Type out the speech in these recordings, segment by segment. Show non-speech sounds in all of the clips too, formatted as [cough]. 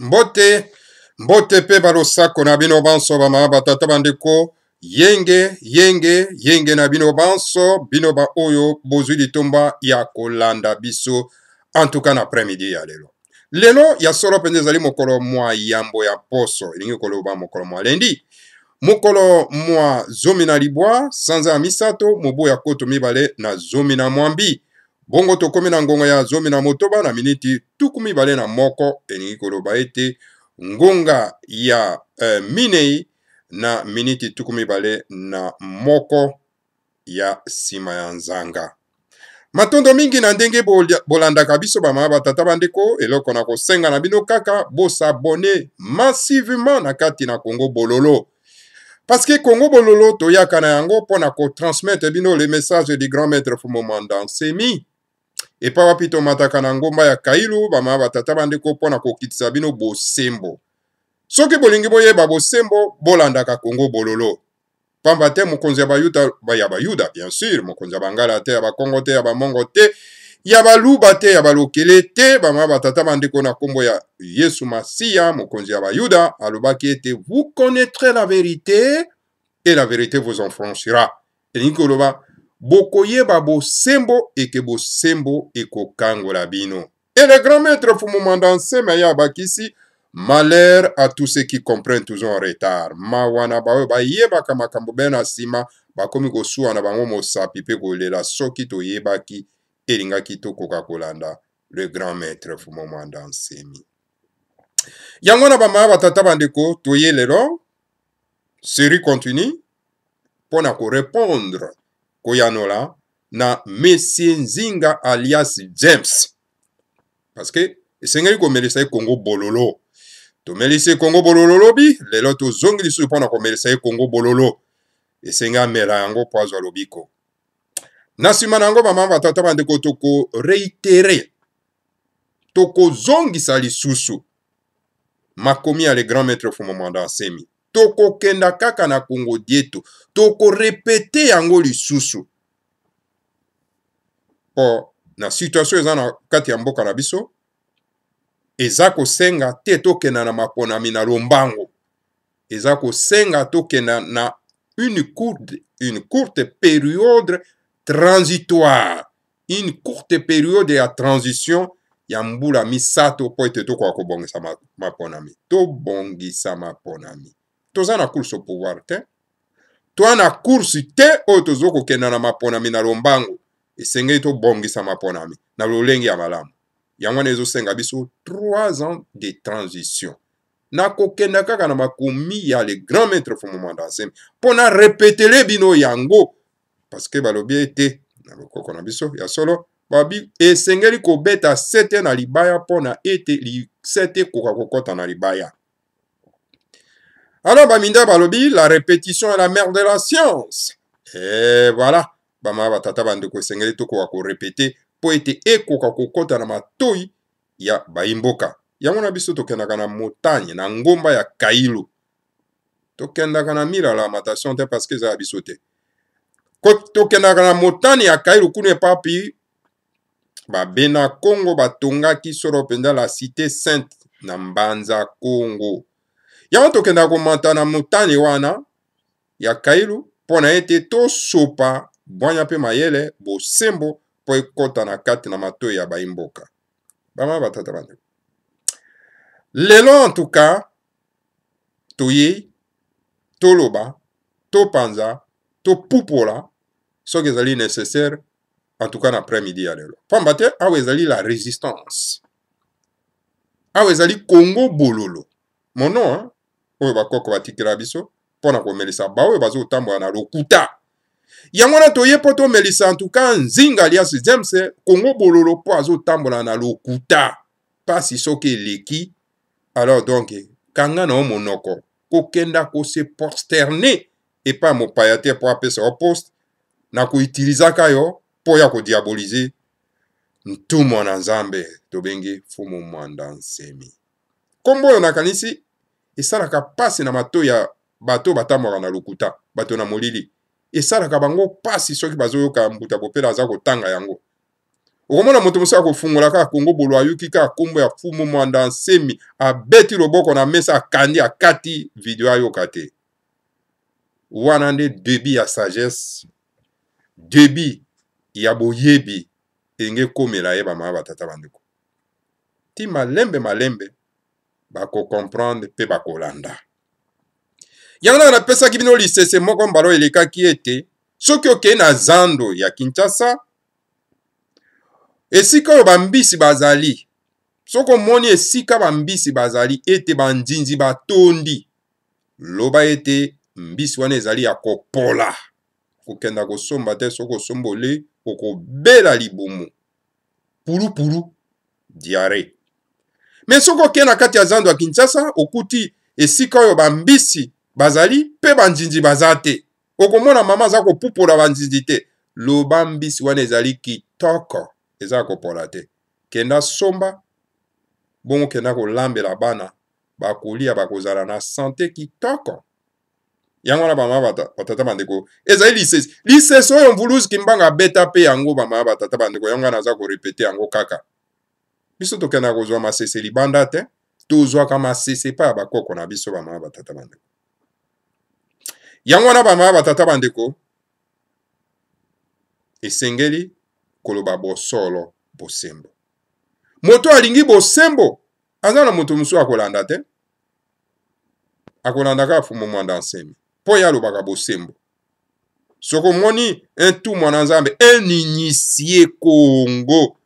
mbote mbote mpe balosako na bino banso bamama batata bandeko yenge yenge yenge na bino banso bino baoyo bozwi litomba ya kolanda biso antuka na premidi ya lelo lelo ya solo mpenza ezali mokolo mwa yambo ya poso elingi koloba mokolo mwa lendi mokolo mwa zomi na libwa sanza ya misato mobu ya koto mibale na zomi na mwambi bongo tokómi na ngonga ya zomi na motoba na miniti tuku mibale na moko elingi koloba ete ngonga ya eh, minei na miniti tuku mibale na moko ya nsima ya nzanga matondo mingi na ndenge bolandaka biso bamama batata bandeko eloko na kosenga na bino kaka bosabone massivement na kati na kongo bololo parceke kongo bololo toyaka na yango mpo na kotransmettre bino le message du grand maître fumomanda nsemi epai wapi tomataka na ngomba ya kailu bamama batata bandeko mpo na kokitisa bino bosembo soki bolingi boyeba bosembo bolandaka kongo bololo pamba te mokonzi ya bayuda ya bayuda bien sûr mokonzi ya bangala te ya bakongo te ya bamongo te ya baluba te ya balokele te bamama batata bandeko na nkombo ya yesu masiya mokonzi ya bayuda alobaki ete vous connaîtrez la vérité et la vérité vous enfranchira elingi koloba bokoyeba bosembo eke bosembo ekokangola bino et le grand maître fumumanda nsema ye abakisi malheur à tous ceux qui comprennent toujours en retard mawa na baoyo bayebaka makambo be na nsima bakomi kosuwa na bango mosapi mpe kolela soki toyebaki elingaki tokoka kolanda le grand maître fumumanda nsemi yango na bamaya batata bandeko toye lelo série continue mpo na korépondre koyanola na mesie nzinga alias james parceke esengeli komelisa ye kongo bololo tomelisi kongo bololo lobi lelo tozongi lisusu mpo na komelisa ye kongo bololo esenge amela yango mpo azwa lobiko na nsima na yango mama batata bandeko tokoreitere tokozongisa lisusu makomi ya le grand maître fumomanda asemi tokokenda kaka na kongodi eto tokorepete yango lisusu mpo na situation eza na kati ya mboka na biso eza kosenga te tokenda na maponami na lombango eza kosenga tokenda na une courte, une courte période transitoire une courte période ya transition ya mbula misato mpo ete tokoka kobongisa maponami tobongisa maponami toza na course au pouvoir te toa na course te oyo tozo kokenda na maponami na lombango esengeli tobongisa maponami na lolenge ya malamu yango wana ezosenga biso 3 ans de transition na kokenda kaka na makomi ya le grand maître fumoma dansemi mpo na repetele bino yango parceke balobi ete na lokoko na biso ya solo babi esengeli kobeta sete na libaya mpo na ete lisete ekoka kokɔta na libaya alors baminda balobi la répétition est la mère de la science e voilà bamaya batata bandeko esengeli tokoka korepete mpo ete ekoka kokɔta na matoi ya bayimboka yango na biso tokendaka na montagne na ngomba ya kailo tokendaka na mire alamatation te parceke eza ya biso te tokendaka na montagne ya kailo kuna epapi babena kongo batongaki solo mpenza la cité sainte na mbanza kongo yango tokendaka komata na motane wana ya kailu mpo na ete tosopa bwanya mpe mayele bosembo mpo ekɔta na kati na matoi ya bayimboka bamama batata bandeko lelo antuka toyei toloba topanza topupola soki ezali nécessaire antuka na après-midi ya lelo pamba te awa ezali la résistance awa ezali kongo bololo mono oyo bakoko batikela biso mpo na komelisa baoyo bazotambola na lokuta yango wana toye mpo tomelisa ntuka nzinga alias james kongo bololo mpo azotambola na lokuta mpasi soki eleki alors donc kanga na yo monoko kokenda kose posterne epai mopaya te mpo apesa yo poste na koutilizaka yo mpo ya kodiabolize ntumwa na nzambe tobengi fumu mwanda nsemi nkombo oyo nakanisi esalaka pasi na matoi ya bato batamwaka na lokuta bato na molili esalaka bango pasi soki bazoyoka mbuta kopela aza kotanga yango okomona moto mosusu akofungola kaka kongo bolo ayuki kaka nkombo ya fumu mwanda nsemi abeti loboko na mesa akandi akati video ayoka te wana nde debi ya sagesse debi ya boyebi elingi ekomela ye bamama batata bandeko ti malembe malembe bakocomprendre mpe bakolanda yango nanga napesaki bino lisese moko mbala elekaki ete soki okei na zando ya kinshasa esika oyo bambisi bazali soki omoni esika bambisi bazali ete banzinzi batondi loba ete mbisi wana ezali ya kopola kokenda kosomba te soki osomboli okobela libumu pulupulu diare me soki okei na kati ya zando ya kinshasa okuti esika oyo bambisi bazali mpe banzinzi baza te okomona mama aza kopupola banzinzi te loba mbisi wana ezali kitoko eza kopola te kenda somba bongo kenda kolambela bana bakolia bakozala na sante kitoko yango wana bamama batata bandeko ezali lisesi lisesi oyo mvuluzi kimbanga abeta mpe yango bamama batata bandeko yango wana aza korepete yango kaka biso tokendaka kozwa masese libanda te tozwaka masese epai ya bakoko na biso bamama batata bandeko yango wana bamama batata bandeko esengeli koloba bosolo bosembo moto alingi bosembo aza na moto mosusu akolanda te akolanda kaka fumo mwanda nsemi mpo ye alobaka bosembo soki omoni un tu mwana nzambe un inisie kongo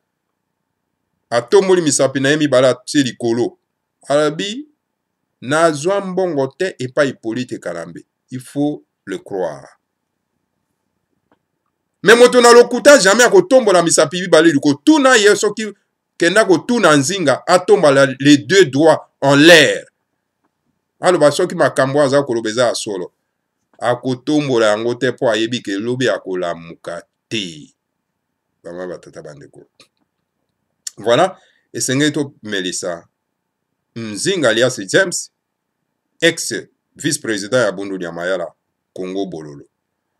atomboli misapi na ye mibale atie likolo alobi nazwa mbongo te epai hippolyte kalambe il faut le croire me moto na lokuta jamai akotombola misapi mibale likotuna ye soki kenda kotuna nzinga atombola les deux doigts en l'air aloba soki makambo aza koloba eza ya solo akotombola yango te mpo ayebi ke elobi akolamuka te bama batata bandeko voilà esengeli tomelisa mzinga alias james ex vice président ya bundulu ya mayala congo bololo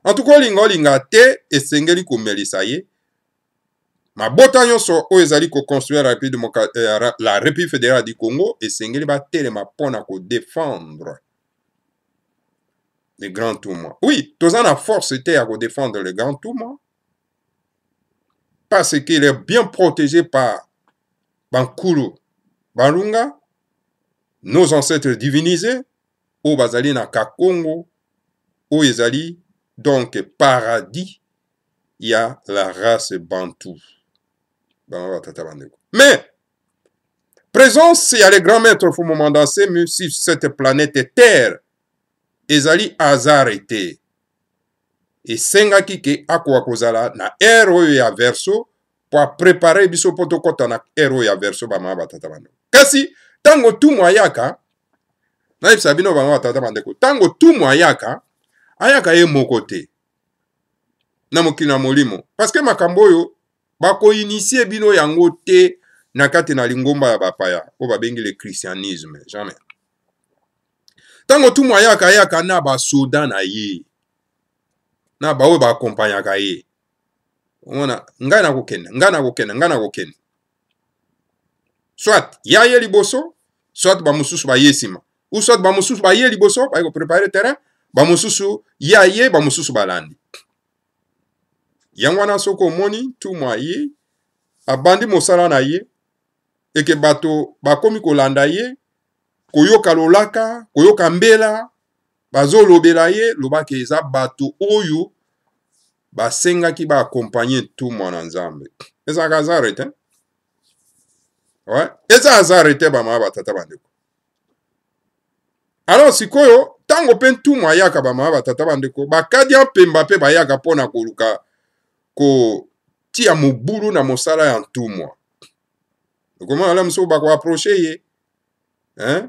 antuka olinga olinga te esengeli komelisa ye mabota nyonso oyo ezali koconstruire la république euh, fédérale du congo esengeli batelema mpona kodefendre le grand touma oui toza na force te ya kodefendre le grand touma parce qu'il est bien protégé par Bankulu, Barunga, nos ancêtres divinisés, au Bazali na Kakongo, au Ezali, donc paradis, il y a la race Bantou. Mais, présence, il y a les grands maîtres Fumomandase, même si cette planète est Terre, Ezali Hazard était. esengaki ke akoka kozala na ere oyo ya verso mpo aprepare biso mpo tokɔta na ere oyo ya verso bamama batata bandeko kasi ntango tumu ayaka nayebisa bino bamama batata bandeko ntango tumu ayaka ayaka ye moko te na mokili na molimo parceke makambo oyo bakoinisie bino yango te na kati na lingomba ya bapaya oyo babengi le christianisme jamais ntango tumu ayaka ayaka na basoda na ye na baoyo baakompagnaka ye omona ngai nakokende ngai nakokende ngai nakokende soit ya ye liboso soit bamosusu baye nsima ou soit bamosusu baye liboso baye koprepare terrain bamosusu ya ye bamosusu balandi yango wana soki omoni tumwa ye abandi mosala na ye eke bato bakomi kolanda ye koyoka lolaka koyoka mbela bazolobela ye lobaki eza bato oyo basengaki baakompagne tu mwana nzambe ezalaka azare te ouais. eza azare te bamama batata bandeko alors sikoyo ntango mpe ntumwa ayaka bamama batata bandeko bakadia mpemba mpe bayaka mpona koluka kotia mobulu na mosala ya ntumwa okomona la mosuku bakoaproche ye hein?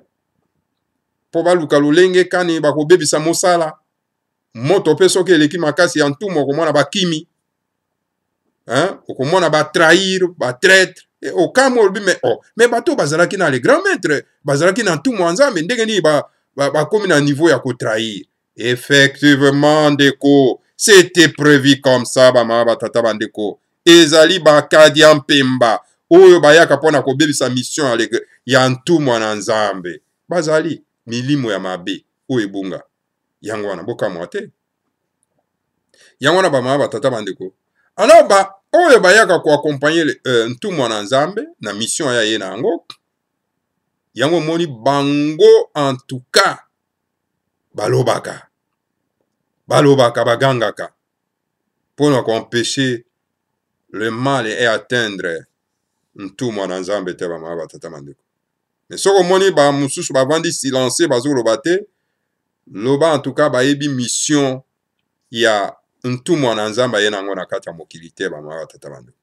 mpo baluka lolenge kani bakobebisa mosala moto mpe soki eleki makasi ya ntumba okomona bakimi okomona batrahir batraître e okama olobi me o me bato oyo bazalaki na le grand maître bazalaki na ntumwa ya nzambe ndenge nini bakomi na niveau ya kotrahir effectivement ndeko c'était prévu comme ça bamama batata bandeko ezali bakadia mpemba oyo bayaka mpo na kobebisa mission ya ntumwa na nzambe bazali milimo ya mabe oyo ebunga yango wana bokamwa te yango wana bamama batata bandeko alors ba oyo bayaka koakompagne euh, ntumwa na nzambe na mission aya ye na yango yango emoni bango en tout cas balobaka balobaka bagangaka mpona koempeshe le mal e atteindre ntumwa na nzambe te bamama batata bandeko me soki omoni bamosusu bavandi silencie bazoloba te loba en tout cas bayebi mission ya ntumwa na nzambe aye nango na kati ya mokili te bamama batata bandeko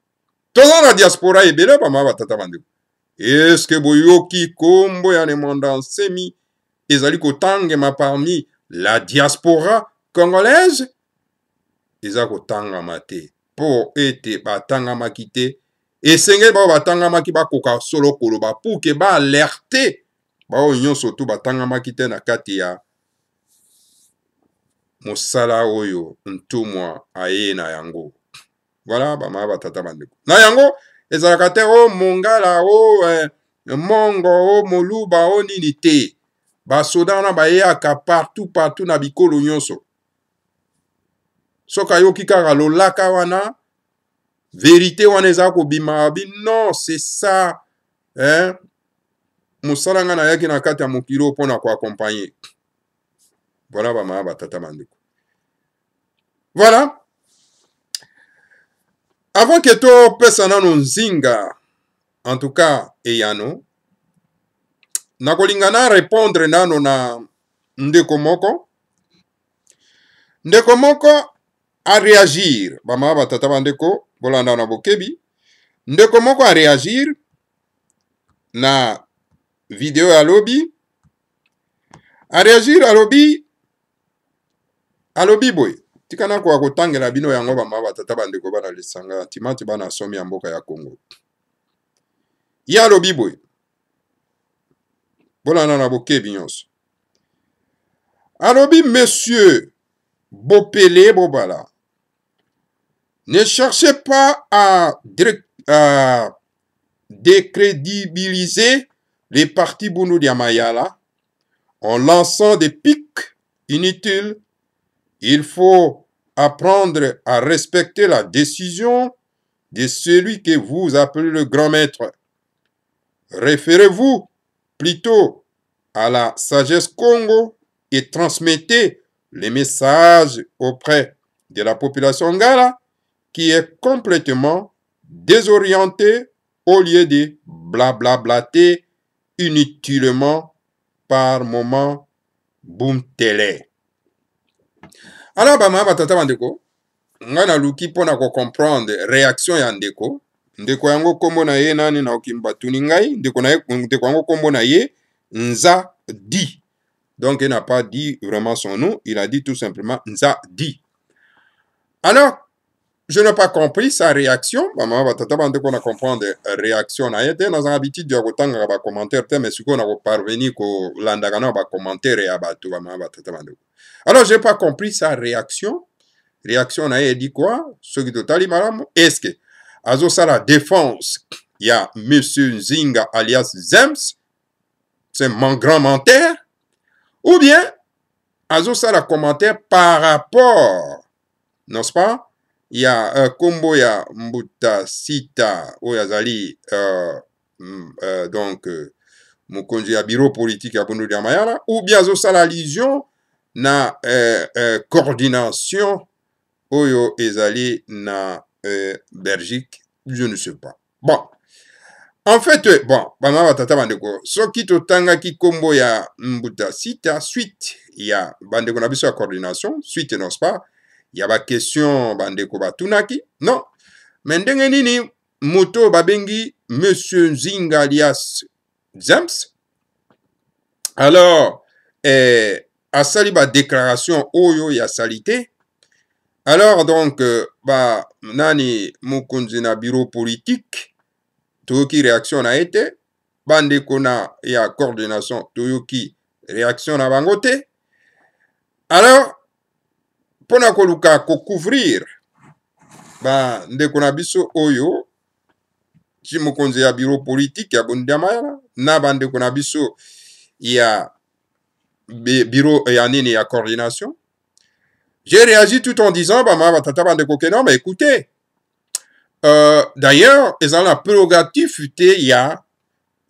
toza na diaspora ebele bamama batata bandeko eske boyoki nkombo ya lemonda nsemi ezali kotangema parmi la diaspora congolaise eza kotangama te mpo ete batangamaki te esengeli bao batangamaki bakoka solo koloba puke baalerte bao nyonso tu batangamaki te na kati ya mosala oyo ntumwa aye na yango voilà bamama batata bandeko na yango ezalaka te o oh, mongala o oh, eh, mongo o oh, moluba o nini te basoda wana bayeyaka partout partout na bikolo nyonso soki ayoki kaka lolaka wana verite wana eza kobima abi non c'est ça eh? mosala nga nayaki na kati ya mokili mpo na koakompagne bona bamama batata manduku voilà avant ke topesa nano nzinga en tout cas eyano nakolinga na répondre nano na ndeko moko ndeko moko aréagir bamama batata bandeko bolanda na bokebi ndeko moko aréagir na video ya lobi aréagir alobi alobi boye tikana koya kotangela bino yango bamama batata bandeko bana lisanga timati bana asomi ya mboka ya kongo ye alobi boye bolanda na bokebi nyonso alobi monsieur bopele bobala ne cherchez pas à, à décrédibiliser les partis Bundu Mayala en lançant des pics inutiles Il faut apprendre à respecter la décision de celui que vous appelez le grand maître. Référez-vous plutôt à la sagesse Congo et transmettez les messages auprès de la population Ngala qui est complètement désorientée au lieu de blablablater inutilement par moment boum télé. ala bamama batata bandeko ngai naluki mpo na kocomprendre réaction ya ndeko ndeko yango nkombo na ye nani naoki batuni ngai ndeko ndeko yango nkombo na ye nza di donc il n'a pas dit vraiment son nom il a dit tout simplement nza di alors je n'ai pas compris sa réaction bamama batata bandeko na comprendre réaction na ye te naza na habitude ya kotangaka bacommentaire te mais sikoyo na koparveni kolandaka na bacommentaire ya bato bamama batata bandeko Alors, j'ai pas compris sa réaction. Réaction, on a dit quoi? Soki totali malamu, eske azosala défense ya Monsieur Zinga alias Zems, c'est mon grand menteur, ou bien azosala commentaire par rapport, n'est-ce pas? ya uh, kombo ya mbuta sita oyo azali uh, uh, donc uh, mokonzi ya bureau politique ya bondoli ya mayala ou bien azosala allusion na eh, eh, coordination oyo ezali na eh, belgique je ne sais pas bon en fait bon bama batata bandeko soki totangaki nkombo ya mbuta sita suite ya bandeko na biso ya coordination suite nonce pas ya bakestion bandeko batunaki non me ndenge nini moto oyo babengi monsieur nzinga alias james alors eh, asali badeclaration oyo ya sali te alors donc euh, ba nani mokonzi na bureau politique toyoki réaction na ye te bandeko na ya coordination toyoki réaction na bango te alors mpona koluka kocouvrir bandeko na biso oyo ti mokonzi ya bureau politique ya bondiamayala na bandeko na biso ya bureau euh, ya nini ya coordination j'ai réagi tout en disant bamama batata bandeko keno ba écoutez euh, d'ailleurs ezali na prérogative te ya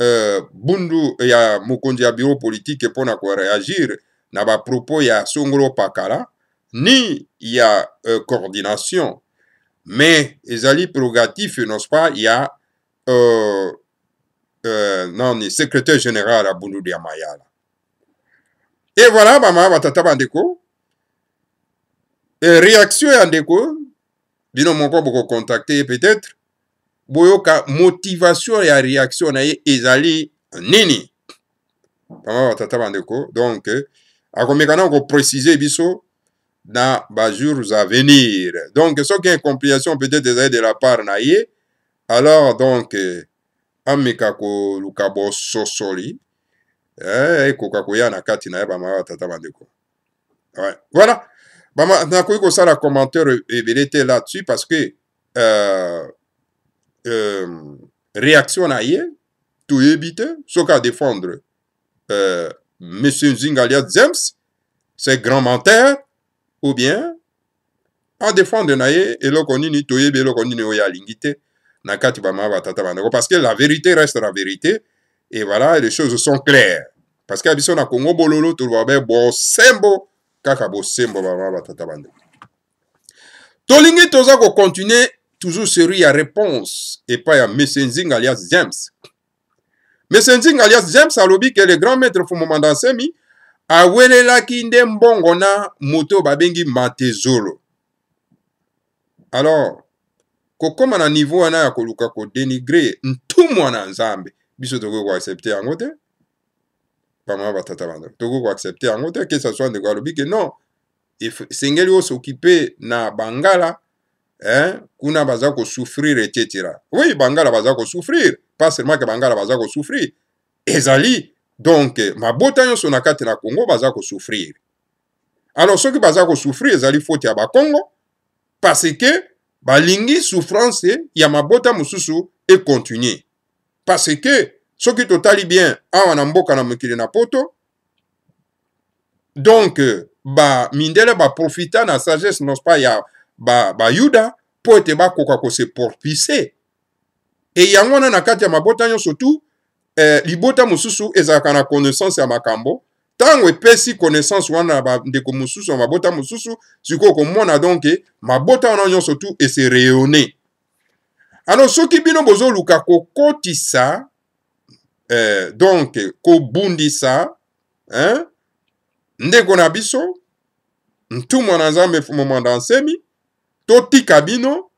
euh, bundu ya mokonzi ya bureau politique mpona koréagir na bapropos ya songolo pakala ni ya euh, coordination mais ezali prérogative n'est-ce pas ya euh, euh, nani secrétaire général ya bundu ya mayala e voilà bamama batata bandeko e réaction ya ndeko bino moko bokokontakte ye peut-être boyoka motivation ya réaction na ye ezali nini bamama batata bandeko donc akomeka nano koprécise biso na bajours à venir donc soki incompréhension peut-être ezali de la part na ye alors donc ameka koluka bososoli Eh, ekoka koya na kati na ye bamama batata bandeko voilà bama nakoki kosala commentaire ebele te là-dessus parce que euh, euh, réaction na ye toyebi te soki adéfendre euh, monsieur nzingalia james ses grand menteur ou bien adéfendre na ye eloko nini toyebi eloko nini oyo alingi te na kati bamama batata bandeko parce que la vérité reste la vérité Et voilà, les choses sont claires. Parce qu'à Bisson, à Congo Bololo, tout le monde bon sembo, kaka bo sembo, maman, batata bande. Tolingi toza ko continue, toujours série ya réponse, et pas ya Messenzing alias James. Messenzing alias James alobi que le grand maître Fumoma Dansemi awelelaki nde mbongo na moto babengi Matezolo. Alors, kokoma na niveau wana ya koluka kodenigre ntumwa na nzambe biso tokoki koaccepte yango te bamama batata bana tokoki koaccepte yango te ke saswa ndeko alobi ke non esengeli osokipe na bangala eh? kuna baza kosouffrir etc oui bangala baza kosouffrir pas seulement ke bangala baza kosouffrir ezali donc mabota nyonso na kati na congo baza kosouffrir alors soki baza kosouffrir ezali faute ya bakongo parce que balingi souffrance ya mabota mosusu econtinue parce que soki totali bien awa na mboka na mokili na poto donk bamindele baprofita na sagesse nonce pas ya bayuda ba mpo ete bakoka koseporpise e yango wana na kati ya mabota nyonso tu eh, libota mosusu ezalaka na connaissance ya makambo ntango epesi connaissance wana na bandeko mosusu ya mabota mosusu sikoyo komona donke mabota wana nyonso tu ese reyone alors soki bino bozoluka kokotisa eh, donc kobundisa eh, ndeko na biso ntumwa na nzambe mfumu na nsemi totika bino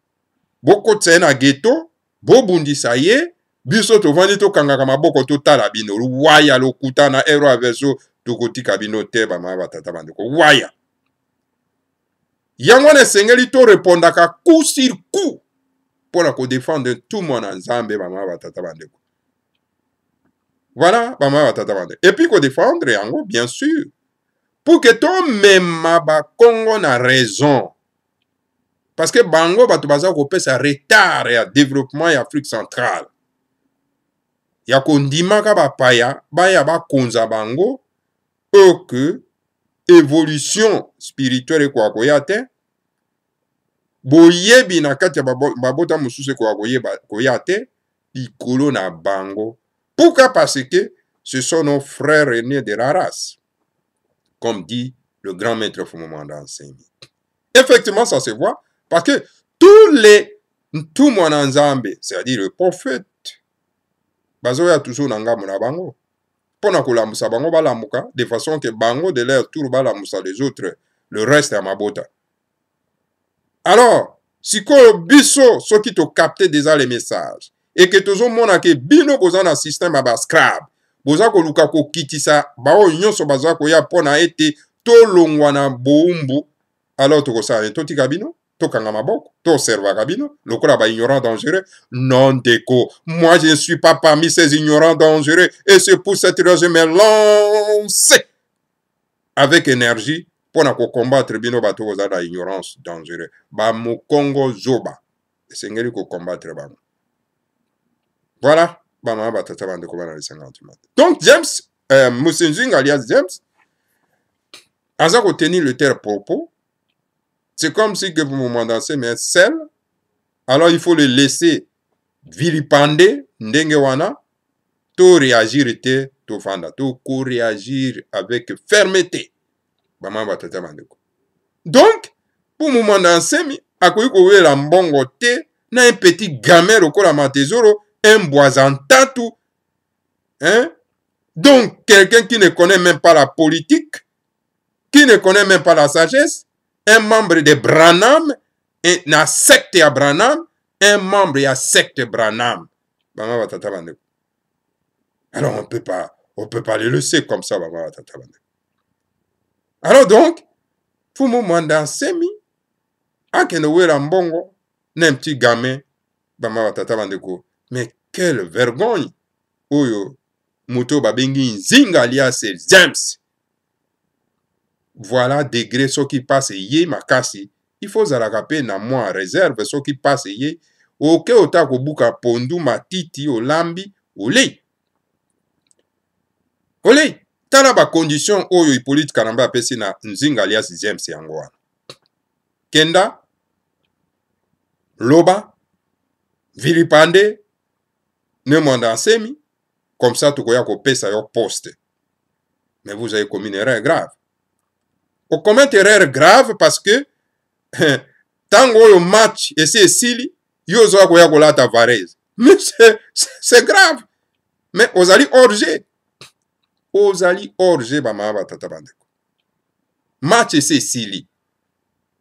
bokotisa ye na geto bobundisa ye biso tovandi tokangaka maboko totala bino waya lokuta na ero aveso tokotika bino te bamama batata bandeko waya yango wana esengeli torepondaka ku sur ku mpo na kodefendre ntumwa na nzambe bamama batata bandeko Voilà bamaya batata bande epuis kodefendre yango bien sûr mpo ke tomema bakongo na raison parce que bango bato baza kopesa retard ya développement ya afrique centrale ya kondimaka bapaya baya bakonza bango mpo ke évolution spirituelle ekoka koya te boyebi na kati ya babota mosusu ekoka koya te likolo na bango Pourquoi Parce que ce sont nos frères aînés de la race, comme dit le grand maître Fumomanda Nsemi. Effectivement, ça se voit parce que tous les tout mon nzambe c'est-à-dire le prophète bazoya toujours na ngambo na bango mpona kolambusa bango balamuka de façon que bango de leur tour balamusa les autres le reste ya mabota alors sikoyo biso soki tokapte déjà le message eke tozomona ke bino koza na systeme ya bascrabe boza koluka kokitisa baoyo nyonso baza koya mpo na ete tolongwa na bowumbu alors tokosala ne totika bino tokanga maboko toservaka bino lokola baignorant dangereux non deko moi je ne suis pas parmi ces ignorants dangereux et c'est pour cette raison je me lance avec énergie mpo na kocombattre bino bato kozala na ignorance dangereux bamokongo zoba esengeli kocombattre bango Voilà, bana batata bandeko bana lisanga tumata. Donc James euh, Musinjing alias James aza kotenir le tel propos. C'est comme si que vous me mandassez mais sel alors il faut le laisser vilipande ndenge wana to réagir te tofanda to koréagir avec fermeté bamama batata bandeko donc mpo momanda nsemi akoki kowela mbongo te na un petit gamin lokola matezoro mbwa za ntatu hein? donc quelqu'un qui ne connaît même pas la politique qui ne connaît même pas la sagesse un membre de branham na secte ya branham un membre ya secte branham bama batata bandeko alors on peut pas on peut pas le laisser comme ça bama batata bandeko alors donc fumu mwanda nsemi akende wela mbongo na mti gamin bama batata bandeko mais quelle vergogne oyo moto babengi nzinga alias james voilà degré soki mpasi ye makasi ifo ozalaka mpe na mwa réserve soki mpasi ye oke ota kobuka pondu matiti olambi olei olei tala bakondition oyo hippolyte kalamba apesi na nzinga alias james yango wana kenda loba vilipande ne mwanda asemi comme ça tokoya kopesa yo poste mais vous avez commis une erreur grave okomete erreur grave parce que ntango eh, oyo match esi esili yo ozoya koya kolata varese mais c'est grave mais ozali orge ozali orge bamama batata bandeko match esi esili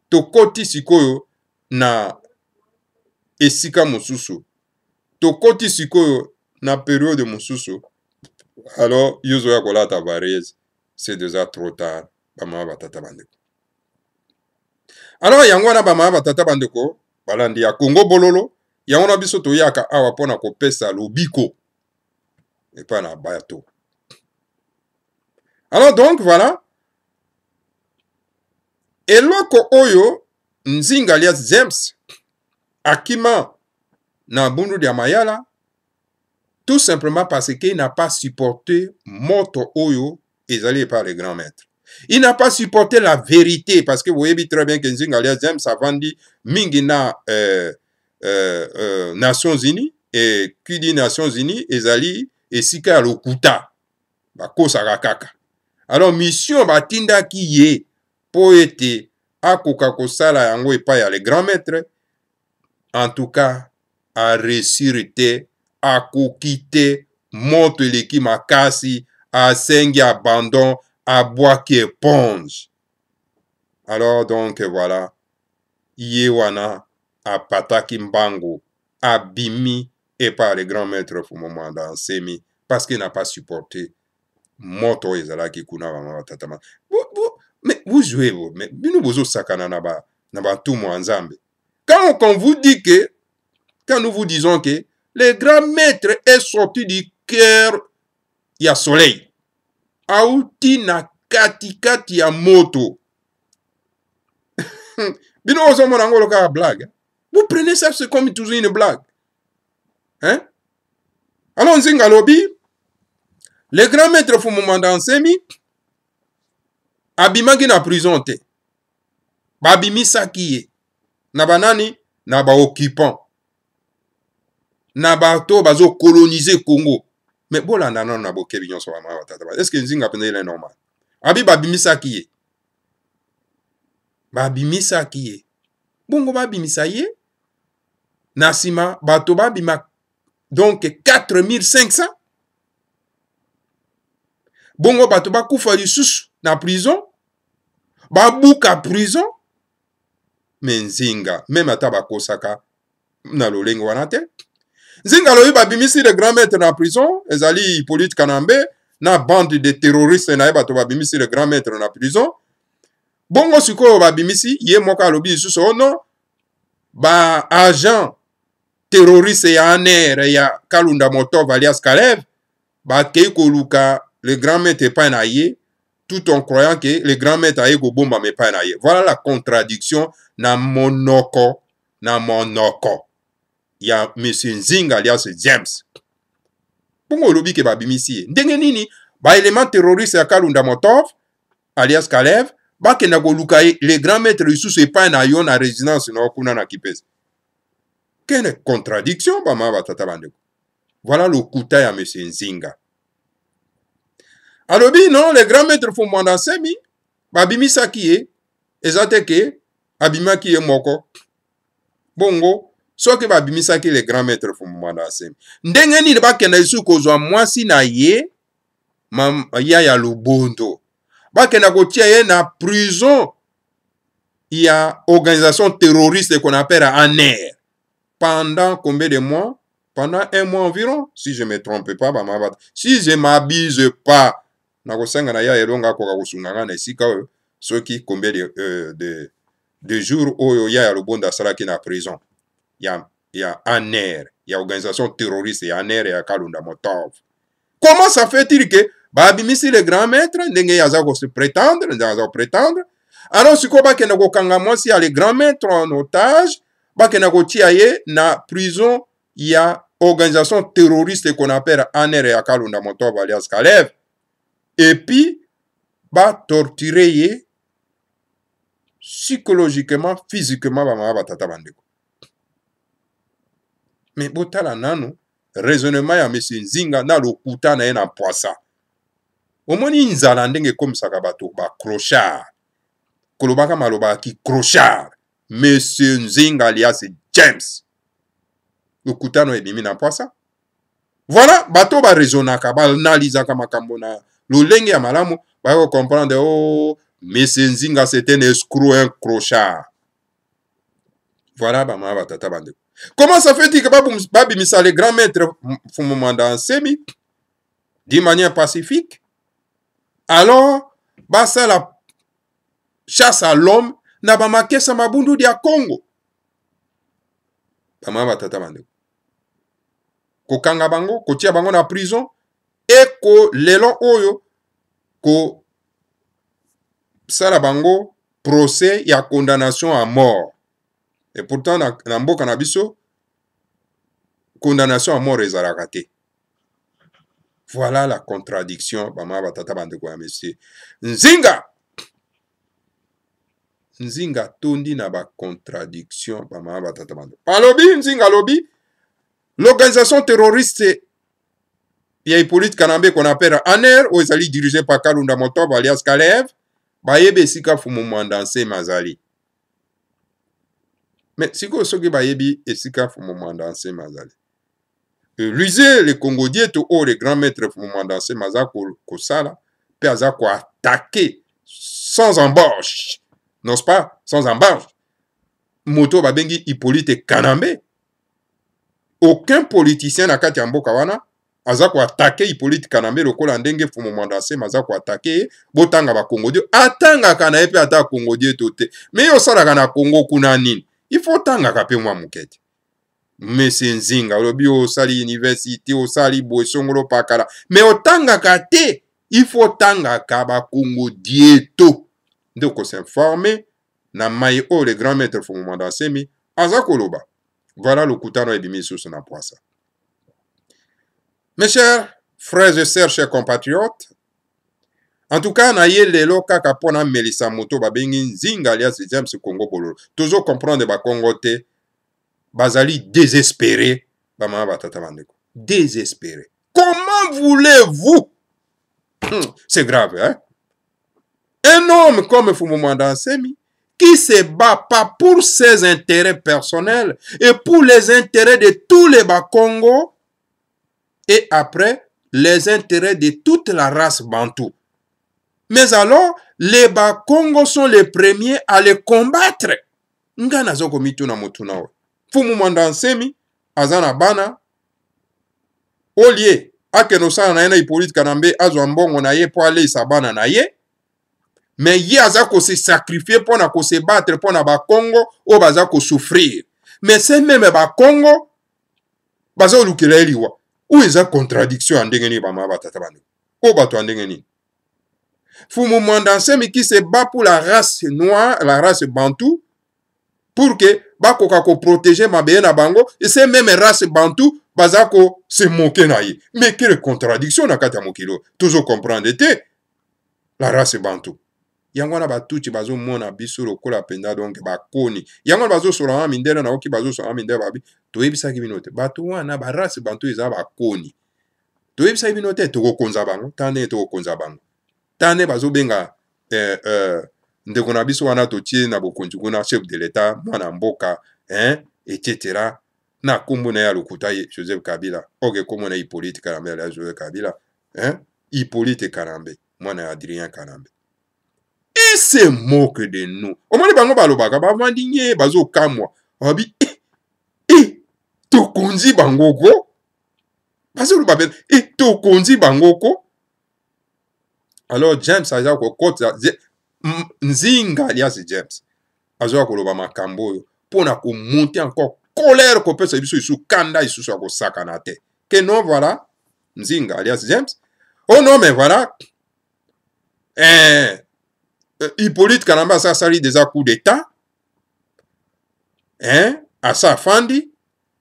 tokoti sikoyo na esika mosusu tokoti sikoyo na periode mosusu alors yo ozoya kolata varese c'est déjà trop tard bamama batata bandeko alors yango wana bamama batata bandeko balandi ya kongo bololo yango na biso toyaka awa mpona kopesa lobiko epai na bato alors donc voilà eloko oyo nzinga lia james akima dans bundu dia mayala tout simplement parce qu'il n'a pas supporté moto oyo ezali par le grand maître il n'a pas supporté la vérité parce que vous voyez très bien que nzinga aliazem savandi mingi na euh, euh, euh, nations unies et qui dit nations unies ezali esika ya lokuta bakosaka kaka alors mission batindaki ye mpo ete akoka kosala yango epai ya le grand maître en tout cas aresiri te akoki te moto eleki makasi asengi abandon abwaki eponge alors donc voilà ye wana apataki mbangu abimi epai le grand maître fumomwanda ansemi parceke na pas supporte moto oyo ezalaki kuna bama batatama mais bozwe bo mais bino bozosakana na bantumwa ya nzambe quand on vous dit que quand nous vous disons que le grand maître est sorti du cœur ya soleil auti na katikati ya moto [laughs] bino ozomona yango loka ya blague vous prenez ça c'est comme toujours une blague hein? alors nzinga alobi le grand maître fumumanda nsemi abimaki na prison te babimisaki ye na banani na baoccupant na bato bazokolonize congo me bolanda nano na bokebi nyonso bamaya batata estceke nzinga mpenza ila normal abi babimisaki ye babimisaki ye bongo babimisa ye na nsima bato babima donc 4500 bongo bato bakufa lisusu na prison babuka prison me nzinga meme ata bakosaka na lolenge wana te nzinga lobi babimisi le grand maître na prison ezali hippolyte kanambe na bande de terroriste na ye bato babimisi le grand maître na prison bongo sikoyo babimisi ye moko alobi lisusu o non baagent terroriste ya anere ya kalunda motov alias kalev bakei koluka le grand maître epai na ye tout en croyant que le grand maître aye kobombama epai na ye voilà la contradiction na monoko na monoko ya monsieur nzinga alias james mpongo olobi ke babimisi ye ndenge nini baelema teroriste ya kalunda motov alias kalev bakenda koluka ye le grand maître lisusu epai na yo na résidence na kuna na kipesa kene contradiction bamaya batata bandeko voilà lokuta ya monsieur nzinga alobi non le grand maître fumwanda nsemi babimisaki ye eza te ke abimaki ye moko bongo soki babimisaki le grand maître fumuma na nsembi ndenge nini bakenda lisusu kozwa mwasi na ye ya ya lubondo bakenda kotia ye na prison ya organisation terroriste qu'on appelle ANER pendant combien de mois pendant un mois environ si je me trompe pas bamabata si je m'abuse pas nakosengana ya elongo akoka kosunga nga na esika oyo soki combien de, euh, de, de jour oyo ya ya lubondo asalaki na prison ya, ya ANR, ya organisation terroriste ya ANR ya Kalunda Motov. Comment ça fait-il que babimisi le grand maître ndenge yaza kose prétendre ndenge aza koprétendre alors sikoyo bakenda kokanga mwasi ya le grand maître en otage bakenda kotia ye na prison ya organisation terroriste qu'on appelle ANR ya Kalunda Motov alias Kalev epuis batorture ye psychologiquement physiquement bamama batata bandeko me botala nanu raisonnement ya mese nzinga na lokuta na ye na poisa omoni nzala ndenge ekomisaka bato bacrochard kolobaka maloba ya kicrochard mese nzinga alias james lokutano ebimi na poisa voilà bato baraisonnaka banalizaka makambo na lolenge ya malamu bayaka comprendre o oh, mese nzinga c'était un escro un crochard voilà bamama batata bandeko comment ça fait dire que babimisa les grands maîtres fumumanda nsemi d'une manière pacifique alors basala chasse à l'homme na bamakesa mabundudi ya congo bamama batata bandeko kokanga bango kotia bango na prison eko lelo oyo kosala bango procès ya condamnation à mort e pourtant na, na mboka na biso condamnation ya mort ezalaka te voilà la contradiction bamama batata bandeko ya mesie nzinga nzinga atondi na bacontradiction bamama batata bandeko balobi nzinga alobi l'organisation terroriste ya hippolyte kanambe qu'on appelle aner oyo ezali dirigé par kalunda motoba alias kalev bayeba esika fumumanda nsema azali me sikoyo soki bayebi esika fumomwanda nsema azali euh, luse lekongodi ete oyo le grand maître fumomwanda nsema aza kosala mpe aza koatake sans embauche n'est-ce pas sans embauche moto babengi hippolyte kanambe aucun politicien na kati ya mboka wana aza koatake hippolyte kanambe lokola ndenge fumomwanda nsema aza koatake ye botanga bakongodi atangaka na ye mpe ata akongodi eto te me ye osalaka na kongo kuna nini ifotangaka mpe mwa mokete mese nzinga olobi osali université osali boye songolo opakala me otangaka te ifo otangaka bakungu dieto nde okosinforme na mai oyo le grand maître fongomanda asemi aza koloba vala lokutano ebimi lisusu na pwasa mes chers frères et sœurs chers compatriotes antuka na ye lelo kaka mpo na amelisa moto babengi nzinga alias james congo bololo tozo comprendre bakongo te bazali désespéré bamama batata bandeko désespéré comment voulez-vous hum, c'est grave hein? un homme comme fumo mwanda nsemi qui se bat pas pour ses intérêts personnels et pour les intérêts de tous les Bakongo et après les intérêts de toute la race bantou. mais alors les bakongo sont les premiers à les combattre nga naza komituna motu na oyo mfumu mwanda ansemi aza na bana olie akende osala na ye na hipolite kanambe azwa mbongo na ye mpo aleisa bana na ye me ye aza kose sacrifie mpo na kose battre mpo na bakongo oyo baza kosouffrir me se meme bakongo baza kolukela ye liwa oyo eza contradiction ya ndenge nini bamaya batata bandeko oyo bato ya ndenge nini Fumu Mandansemi qui se bat pour la race noire, la race bantou, pour que bakoka protéger mabeye na bango, et c'est même race bantou, bazako se moquer na ye. Mais quelle contradiction na kata mokilo. Toujours comprendre te. La race bantou. yango wana batuti bazomona biso lokola mpenza donke bakoni yango wana bazosola na mindele naoki bazosola na mindele babi toyebisaki bino te bato wana barase bantu eza bakoni toyebisaki bino te tokokonza bango ta ndenge tokokonza bango tane bazobenga eh, eh, ndeko na biso wana totie na bokonzi kuna chef de l'etat mwana mboka hein, etc na nkombo na ye ya lokuta joseph kabila oke nkombo na hippolyte karambe ya joseph kabila hein? hippolyte kalambe mwana ya adrien kalambe e se moke de nous omoni bango balobaka bavandi nye bazokamwa babi e, eh, e, eh, tokonzi bango ko bazoloba pene e eh, tokonzi bango ko alors james aza kokota nzinga alias james azwaka koloba makambo oyo mpona komonte encore kolere kopesa biso lisusu kanda lisusu ya kosakana te ke non voilà nzinga alias james o oh non mais voilà eh, hippolyte kalamba asa asali deja coup d'état eh, asa afandi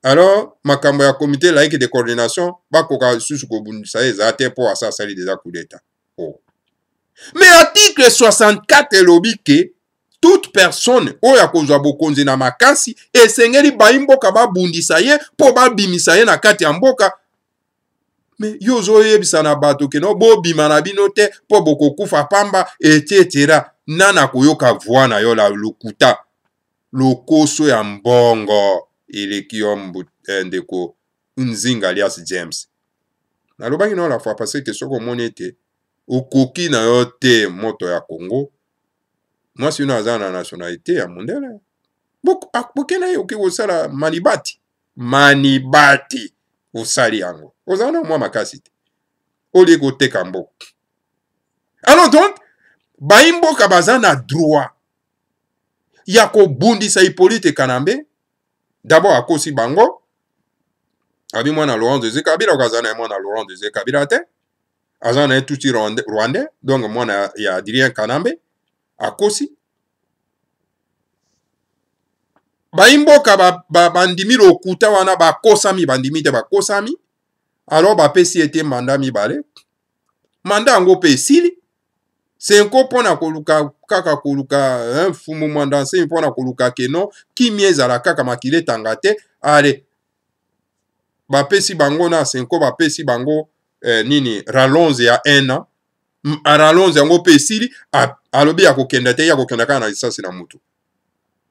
alors makambo ya comité laïque de coordination bakoka lisusu kobundisa ye eza te mpo asa asali deja coup d'état oh. me article 64 elobi ke toute personne oyo akozwa bokonzi na makasi esengeli bayimboka babundisa ye mpo babimisa ye na kati ya mboka me yo ozoyebisa na bato keno bobima na bino te mpo bokokufa pamba etetera nani akoyoka voi na yo la lokuta lokoso ya mbongo eleki yo mbu eh, ndeko nzinga alias james nalobaki nao la fois pase ke soki omoni ete okoki na yo te moto ya congo mwasi yuno aza na nationalité ya mondele boke na ye okoki kosala manibati manibati osali yango oza na mwa makasi te olie koteka mboka alors donc bayi mboka baza na droit ya kobundisa hippolyte kanambe dabord akosi bango abi mwana laurent dese kabila okaza na ye mwana laurent dese kabila te aza na ye tuti rwandais donc mwana ya adrien kanambe akosi bayi mboka bandimi ba, ba lokuta wana bakosami bandimi te bakosami alors bapesi ete manda mibale manda yango mpe esili senko mpona koluka kaka koluka mfumu mwanda nsemi mpona koluka keno kimia ezala kaka makila etanga te ale bapesi bango na senko bapesi bango eh, nini ralonze ya ena aralonze yango mpe esili alobi akokenda te ye akokenda kaka na lisasi na motu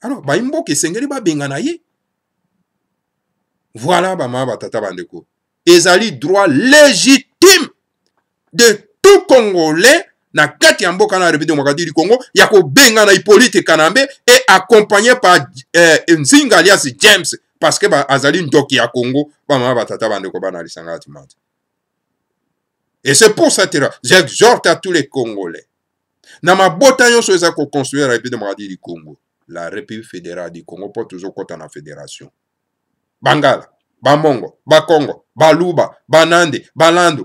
alors bayimboka esengeli babengana ye voilà bamama batata bandeko ezali droit légitime de tout congolais na kati ya mboka na république démocratique du congo ya kobengana hippolyte kanambe e accompagné par eh, nzinga alias james parce que azali ndoki ya congo bamama batata bandeko bana lisanga ya timante et c'est pour ça tera j'exhorte à tous les congolais na mabota nyonso eza koconstruire république démocratique du congo la république fédérale du congo mpo tozokɔta na fédération bangala bamongo bakongo baluba banande balandu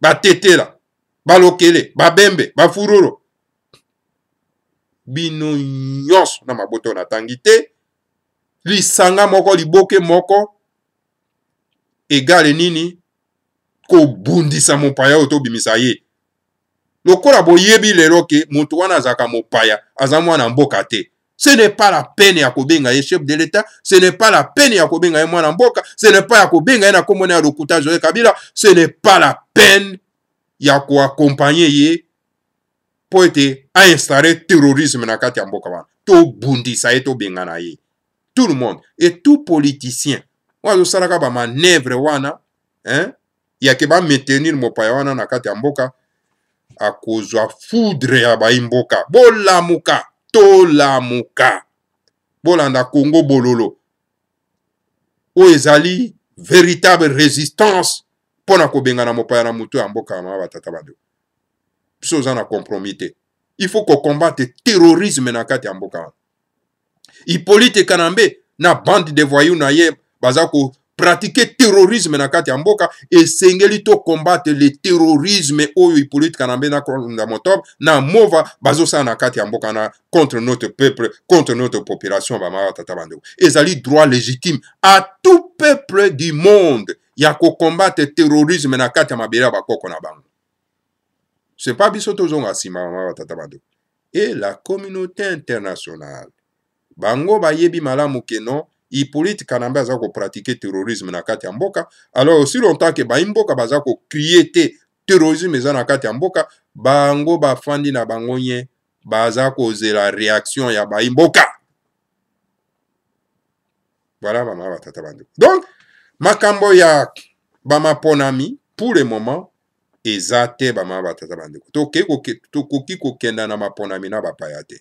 batetela balokele babembe bafururo bino nyonso na mabota oyo natangi te lisanga moko liboke moko egale nini kobundisa mopaya oyo tobimisa ye lokola boyebi lelo ke moto wana azalaka mopaya aza mwana mboka te ce n'est pas la peine ya kobenga ye chef de l'état ce n'est pas la peine ya kobenga ye mwana mboka ce n'est pas ya kobenga ye na nkombo na ya lokuta joye kabila ce n'est pas la peine ya koakompagne ye mpo ete ainstallé terrorisme na kati ya mboka wana tobundisa ye tobenga na ye tout le monde et tout politicien oyo azosalaka bamanevre wana hein? yake bamaintenir mopaya wana na kati ya mboka akozwa foudre ya bai mboka bolamuka tolamuka bolanda kongo bololo oyo ezali véritable résistance mpo na kobengana mopaya na motu ya mboka ya mama batata bandeko biso oza na compromis te il faut kokombate terrorisme na kati ya mboka wana hippolyte kanambe na bande de voyou na ye baza ko pratike terrorisme na kati ya mboka esengeli to kombate le terrorisme oyo ipolitika na mbe na motobe na mova bazosala na kati ya mboka na contre notre peuple contre notre population bamaka tata bandeko ezali droit légitime à tout peuple du monde ya kokombate terrorisme na kati ya mabele ya bakoko na bango c'est pas biso tozonga nsima bamaka tata bandeko e la communauté internationale bango bayebi malamu ke non hipolitika na mbe aza kopratike terrorisme na kati ya mboka alors aussi longtemps ke bai mboka baza kokrie te terrorisme eza na kati ya mboka bango bafandi na bango nye baza kozela réaction ya bai mboka voilà mama batata bandeko donc makambo ya bamaponami pour le moment eza te bamama batata bandeko tokoki kokenda na maponami na bapaya te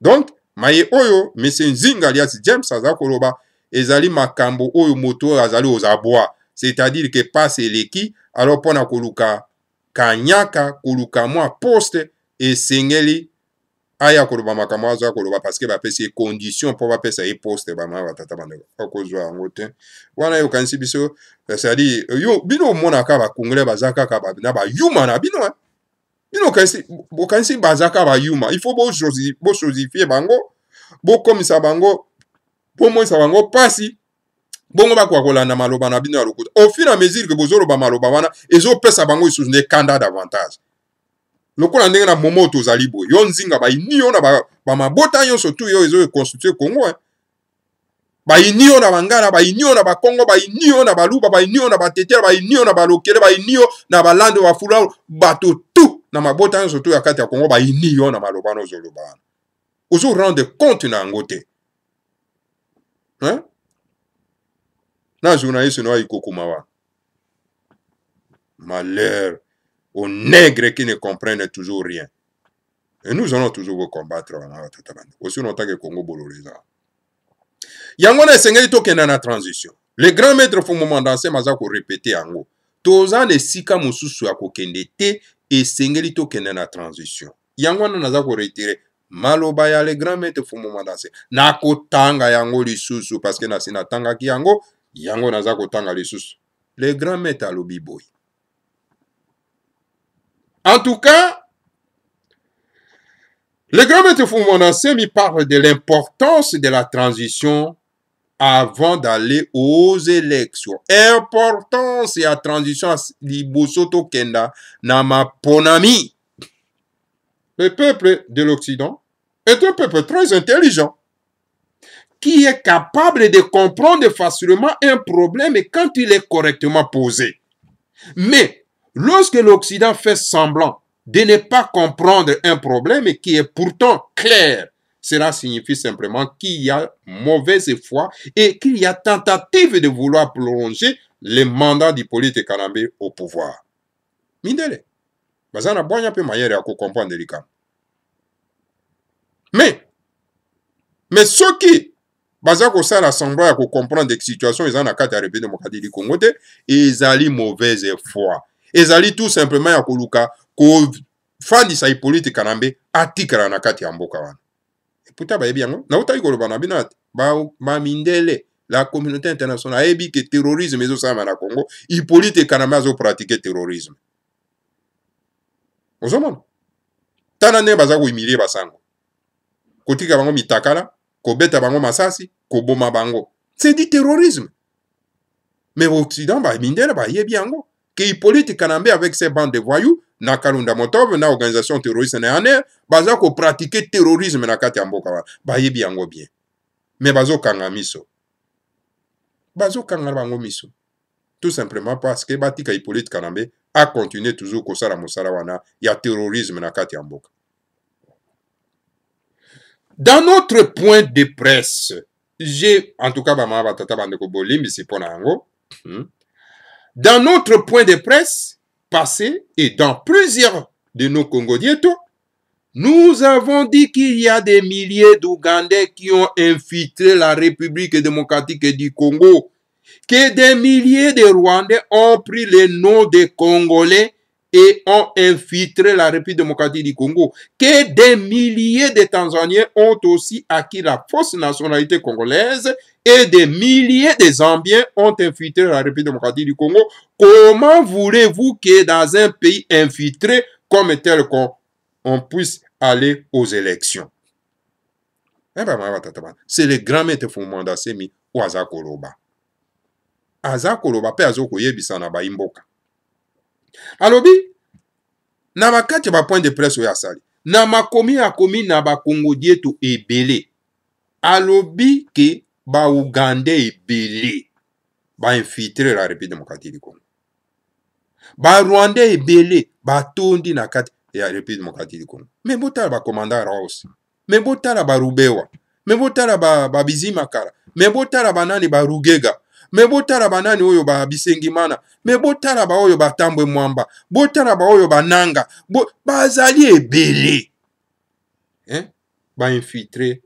donc maye oyo mese nzinga aliati james aza koloba ezali makambo oyo moto oyo azali ozabwa c'est-à-dire ke pasi eleki alors mpo na koluka kanyaka koluka mwa poste esengeli aya koloba makambo aza koloba parceke bapesi ye condition mpo bapesa ye poste bamaya batata bandeko akozwa yango te wana eyokanisi biso cestadire bino omonaka bakongole baza kaka na bayuma na bino eh? bino bokanisi baza kaka bayuma il faut bososifie bango bokomisa bango bomwesa bango mpasi bongo bakoka kolanda maloba na bino ya lokuta au fur a mesure ke bozoloba maloba wana ezopesa bango lisusu nde kanda davantage lokola ndenge na momo tozali boye yo nzinga bayini yo na bamabota nyonso tu yo ezoconstitue congo eh? bayini yo na bangala bayini yo na bakongo bayini yo na baluba bayini yo na batetela bayini yo na balokele bayini yo na balande bafula bato tu na mabota nyonso to ya kati ya kongo bayini yo na maloba wana ozoloba wana ozorendre compte na yango te hein? na journaliste no ayi kokuma wana malheur aux nègres qui ne comprennent toujours rien et nous allons toujours kocombattre wana batata bande osi nota ke kongo bololo eza yango wana esengeli tokenda na transition le grand maître fumomanda nsema aza korepete yango toza na esika mosusu ya kokende te esengeli tokende na transition yango wana naza koretere maloba ya le grand maître fumoma danse nakotanga yango lisusu parceke nasi natangaki yango yango naza kotanga lisusu le grand maître alobi boye en tout cas le grand maître fumoma danse mi parle de l'importance de la transition avant d'aller aux élections. Importance ya transition liboso tokenda na maponami. Le peuple de l'Occident est un peuple très intelligent qui est capable de comprendre facilement un problème quand il est correctement posé. Mais lorsque l'Occident fait semblant de ne pas comprendre un problème qui est pourtant clair Cela signifie simplement qu'il y a mauvaise foi et qu'il y a tentative de vouloir prolonger le mandat d'Hippolyte Kanambe au pouvoir. Mindele. Bazana bonya pe mayere ako comprendre likambo. Mais mais soki baza kosala semblant ya kocomprendre situation eza na kati ya république démocratique du congo te ezali mauvaise foi ezali tout simplement ya koluka kofandisa hippolyte kanambe atikala na kati ya mboka wana pourtant bayebi eh yango nautaki koloba na bino ate bamindele ba la communauté internationale ayebi ke terrorisme ezosalama na congo hippolyte kanama azopratike terrorisme ozomona tala ndenge baza kohumilie basango kotika bango mitakala kobeta bango masasi koboma bango c'est du terrorisme mais baoccident bamindele bayebi yango ke hippolyte kanambe avec ses bandes de voyous na kalunda motobe na organisation terroriste na yane baza kopratike terrorisme na kati ya mboka wana bayebi yango bien me bazokanga miso bazokanga bango miso tout simplement parce que batika hippolyte kanambe acontinue toujours kosala mosala wana ya terrorisme na kati ya mboka dans notre point de presse j'ai en tout cas bamama batata bandeko bolimbisi mpo na yango hmm. dans notre point de presse et dans plusieurs de nos congolais, nous avons dit qu'il y a des milliers d'Ougandais qui ont infiltré la République démocratique du Congo, que des milliers de Rwandais ont pris les noms des Congolais et ont infiltré la République démocratique du Congo, que des milliers de Tanzaniens ont aussi acquis la fausse nationalité congolaise et des milliers de Zambiens ont infiltré la République démocratique du Congo, comment voulez-vous que dans un pays infiltré comme tel qu'on on puisse aller aux élections eh c'est le grand maître fumanda semi oyo aza koloba aza koloba mpe azokoyebisa na baimboka alobi na bakati ya bapoint de presse oyo asali na makomi akomi na bakongodieto ebele alobi ke baugande ebele bainfiltre la république démocratique du congo barwandais ebele batondi na kati ya république démocratique du congo me botala bacommandant raos me botala barubewa me botala babizima ba kala me botala banani barugega me botala banani oyo babisengi mana me botala baoyo batambwe mwamba botala baoyo bananga bo, bazali ebele eh? bainfiltre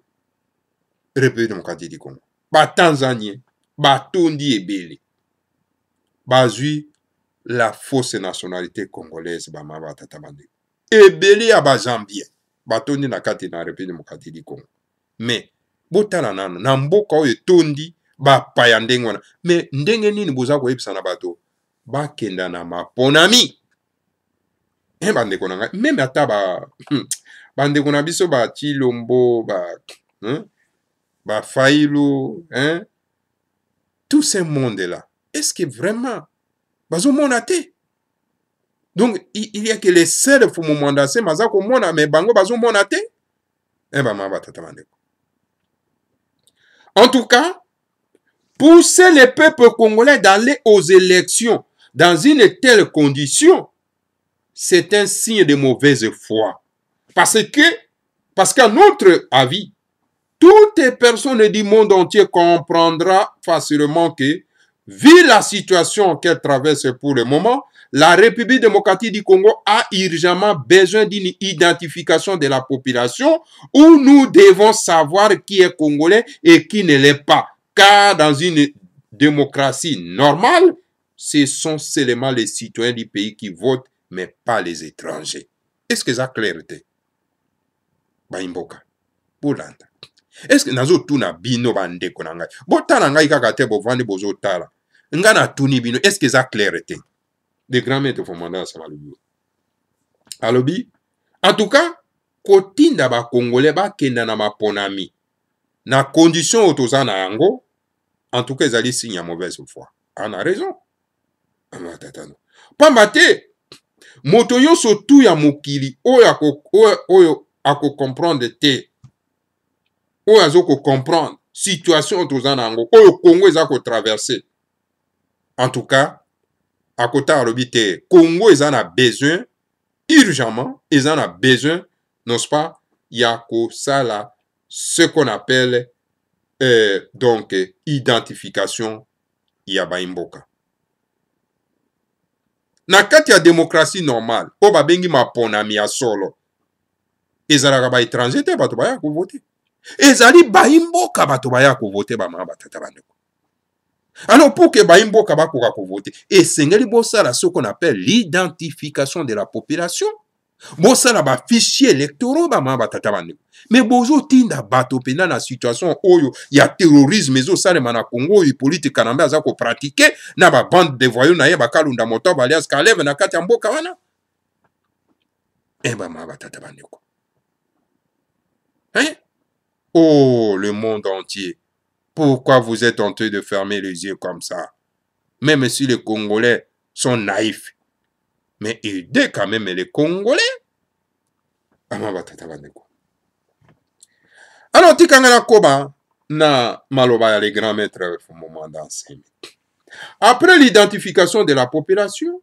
république démocratique du congo batanzanien batondi ebele bazwi la fausse nationalité congolaise bamama batata bandeko ebele ya bazambien batondi na kati na république démocratique du congo me botala nano na mboka oyo etondi bapaya ndenge wana me ndenge nini boza koyebisa na bato bakenda na maponami e bandeko na ngai meme ata ba hmm, bandeko na biso batilombo ba bafailu hmm, hein? tout ce monde là est ce que vraiment bazomona te donc il y a que les self momanda se baza komona me bango bazomona te e eh, bamama batata bandeko en tout cas Pousser le peuple congolais d'aller aux élections dans une telle condition, c'est un signe de mauvaise foi. Parce que, parce qu'à notre avis, toutes les personnes du monde entier comprendra facilement que, vu la situation qu'elle traverse pour le moment, la République démocratique du Congo a urgemment besoin d'une identification de la population où nous devons savoir qui est congolais et qui ne l'est pas. Car dans une démocratie normale, ce sont seulement les citoyens du pays qui votent, mais pas les étrangers. Est-ce que ça clarté? Baimboka. Bolanda. Est-ce que nazo tuna bino bandeko na ngai? Botala ngai kaka te bovandi bozotala. Nga na tuni bino. Est-ce que ça clarté? De grand maître fomanda sa balobi. Alobi. En tout cas, kotinda bakongole bakenda na maponami. Na condition oyo toza na yango, en tout cas ezali signe ya mauvaise foi ana ah, raison amatatano pamba te moto nyonso tu ya mokili oyo oyo akokomprendre te oyo azokokomprendre situation toza na yango oyo kongo eza kotraverse en tout cas akota alobi te kongo eza na besoin urgentement eza na besoin n'est-ce pas ya kosala ce qu'on appelle eh, donc identification ya baimboka na kati ya démocratie normale oyo babengi maponami ya solo ezalaka baétranger te bato baya kovote ezali baimboka bato baya kovote bamama batata bandeko alors pour ke baimboka bakoka kovote esengeli bosala ce qu'on appelle l'identification de la population bosala bafichie électoraux bamama batata bandeko me bozotinda bato mpenza na situation oyo ya terrorisme ezosalema na congo oyo politika na mbe aza kopratike na babande de voyo na ye bakalunda moto balias kaleve na kati ya mboka wana e eh, bamama batata bandeko hein oh le monde entier pourquoi vous êtes en train de fermer les yeux comme ça même si les congolais sont naïfs mais aider quand même les congolais ama batata bandeko alors tikanga na koba na maloba ya les grands maîtres euh, moment d'enseignement après l'identification de la population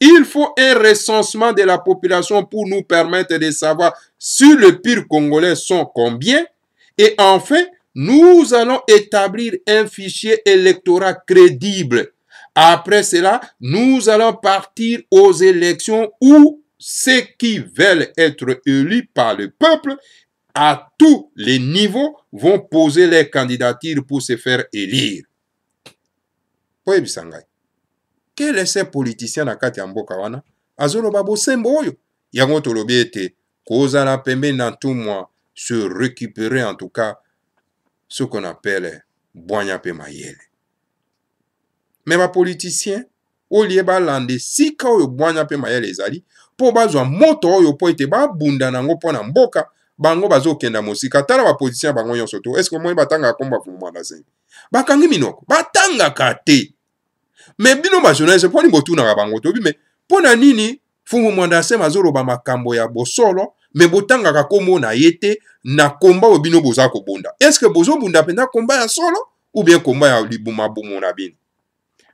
il faut un recensement de la population pour nous permettre de savoir si le pire congolais sont combien et enfin nous allons établir un fichier électoral crédible Après cela, nous allons partir aux élections où ceux qui veulent être élus par le peuple à tous les niveaux vont poser les candidatures pour se faire élire. po yebisa ngai kelese politisien na kati ya mboka wana azoloba bosembo oyo yango tolobi ete kozala pembeni na ntumwa se récupérer en tout cas ce qu'on appelle bwanya mpe mayele me bapolitisien olie balanda esika oyo bwanya mpe mayele ezali mpo bazwa moto oyo mpo ete babunda nango mpo na mboka bango bazokenda mosika tala bapolitisien bango nyonso to eske omoni batangaka kombo bavumwa na zemi bakangi minoko batangaka te me bino bajournaliste mponi botunaka bango tobi me mpo na nini fungu mwanda asem azoloba makambo ya bosolo me botangaka kombo na ye te na komba oyo bino boza kobunda eske bozobunda mpenza komba ya solo ou bien komba ya libumabumu na bino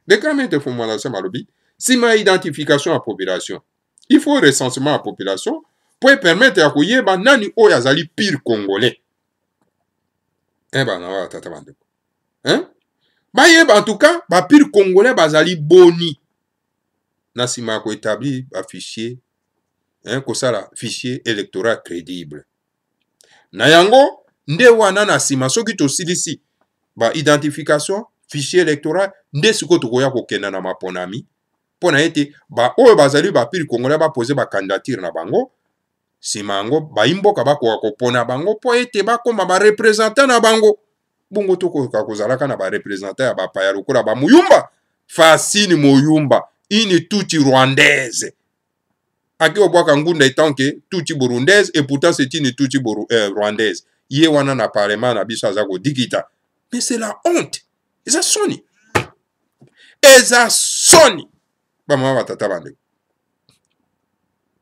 Deklamen te fomwalasyon malobi, sima identifikasyon ya populasyon. Ifo resanseman ya populasyon po epermete ya kuyeba nani oyo azali pire congolais. Eh bana wa tata bandeko. Hein? bayeba antuka bapire congolais bazali boni na nsima ya koetablir bafichier kosala fichier électoral crédible na yango nde wana na nsima soki tosilisi baidentification fichier électoral nde sikoyo tokoya kokenda na maponami mpo na ete baoyo bazali bapiri kongola bapoze bakandidatire na bango nsima yango bayimboka bakoka kopona bango mpo ete bakoma barepresentant na bango bongo tokoka kozalaka na barepresentant ya bapaya lokola bamuyumba fasini moyumba ini tuti rwandaise ake obwaka ngunda etanke tuti burundaise e pourtant c'est ini tuti buru, eh, rwandaise ye wana na parlement na biso aza kodikita mais c'est la honte eza soni eza soni bamama batata bandeko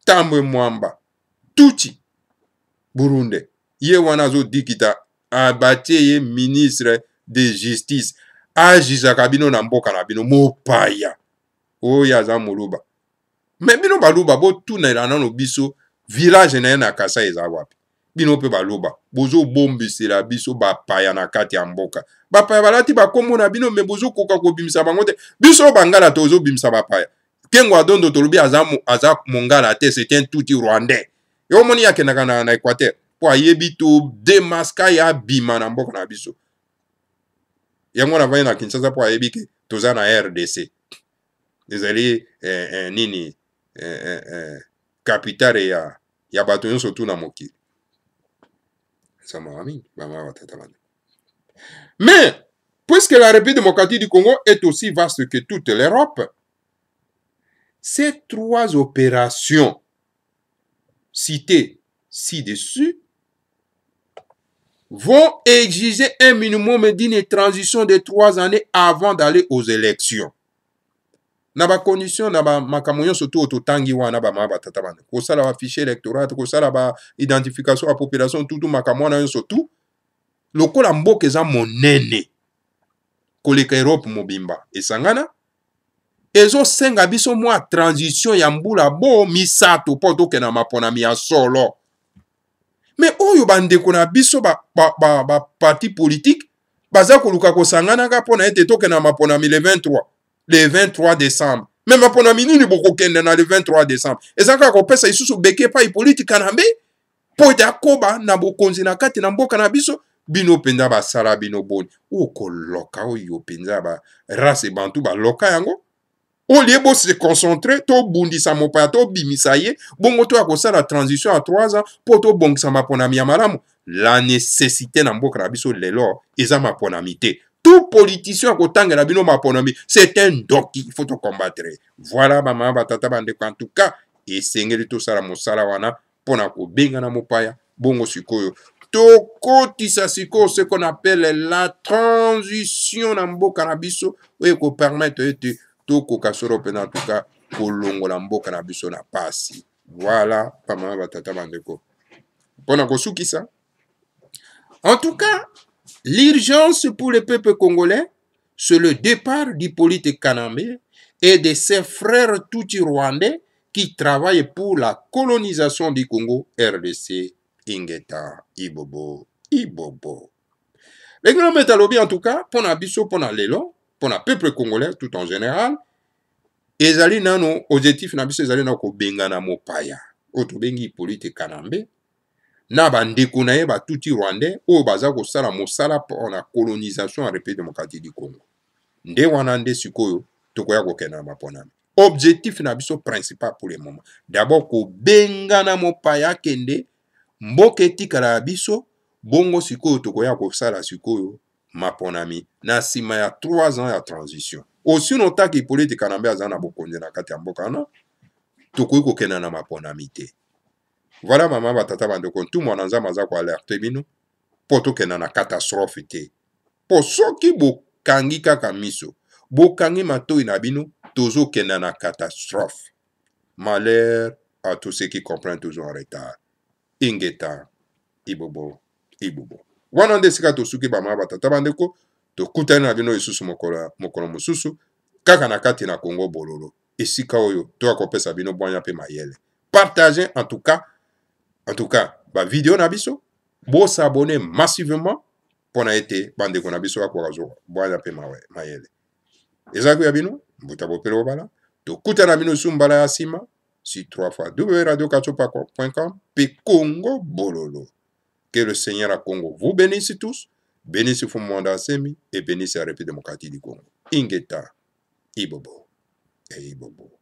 tambwe mwamba tuti burunde ye wana azodikita batie ye ministre de justice azizaka bino na mboka na bino mopaya oyo aza moluba me bino baluba botunela nano biso village na ye na kasa eza wapi bino mpe baloba bozobombisela biso bapaya na kati ya mboka bapaya balati bakombo na bino me bozokoka kobimisa bango te biso bangala te ozobimisa bapaya kengo adondo tolobi aza, aza mongala te c'est un tuti rwandais yo omoni akendaka na, na équateur mpo ayebi todemaska ye abima na mboka na biso yango navandi na kinshasa mpo ayebi ke toza na rdc ezali eh, eh, nini eh, eh, eh, kapitale ya, ya bato nyonso tu na mokili eza mawa mingi bamawa batata bana mais puisque la république démocratique du congo est aussi vaste que toute l'europe ces trois opérations citées ci-dessus vont exiger un minimum d'une transition de trois années avant d'aller aux élections. na bacondition na bamakambo nyonso to totangi wana bamama batata bana kosala bafichier électorat kosala baidentification ya population tutu makambo wana nyonso tu lokola mboka eza monene koleka erope mobimba esangana ezosenga biso mwa transition ya mbula bo misato mpo tokende na maponami ya solo me oyo bandeko na biso baparti ba, ba, ba, ba politike baza koluka kosangana ka mpo na ete tokende na maponami le 23 le 23 december memapona minini bokokende na le 23 decembre eza kaka kopesa lisusu beke epai politika na mbe mpo ete akoba na bokonzi na kati na mboka na biso bino mpenza basala bino boni okoloka oh, oyo oh, mpenza barase bantu baloka yango olie bose concentre tobundisa mopaya tobimisa ye bongo to ya kosala transition ya 3 ans mpo tobongisa maponami ya malamu la necessité na mboka na biso oh, lelo eza maponami te tout politicien akotangela bino maponomi c'est un doki il faut to combattre voilà bamama batata bandeko en tout cas esengeli tosala mosala wana mpona kobengana mopaya bongo sikoyo tokotisa sikoyo ce qu'on appelle la transition na mboka na biso oyo ekopermettre ete tokoka solo mpena en tout cas kolongola mboka na biso na pasi voilà bamama batata bandeko mpona kosukisa en tout cas L'urgence pour le peuple congolais, c'est le départ d'Hippolyte Kanambe et de ses frères tutis rwandais qui travaillent pour la colonisation du Congo RDC. Ingeta, Ibobo, Ibobo. Le grand métallobi, en tout cas, pona biso, pona lelo, pona peuple congolais tout en général, ezali nano objectif na biso ezali na kobengana mopaya oyo tobengi hippolyte kanambe na bandeko na ye batuti rwandais oyo baza kosala mosala mpona colonisation ya république démocratique du congo nde wana nde sikoyo tokoya kokenda na maponami objectif na biso principal pour le moment d'abord kobengana mopaya akende mboka etikala ya biso bongo sikoyo tokoya kosala sikoyo maponami na nsima ya 3 ans ya transition osino otaki politika na mbe aza na bokonzi na kati ya mboka wana tokoki kokenda na maponami te voilà mama batata bandeko ntumwa na nzambe aza koalerte bino mpo tokenda na katastrophe te mpo soki bokangi kaka miso bokangi matoi na bino tozokenda na katastrophe malheur à tous ceux qui comprennent toujours en retard ingeta ibobo ibobo wana nde esika tosuki bamama batata bandeko tokutani na bino lisusu mokolo mosusu kaka na kati na kongo bololo esika oyo toya kopesa bino bwanya mpe mayele partage en tout cas en tout cas bavideo na biso bosabone massivement mpo na ye te bandeko na biso bakoka zwa bwana mpe mayele eza kuya bino mbuta bopele bobala tokutana bino su mbala ya nsima sur 3 fois www.radiocatopacom mpe congo bololo que le seigneur ya congo vous bénisse tous bénisse fu mwanda asemi et bénisse la république démocratique du congo ingeta ibobo e ibobo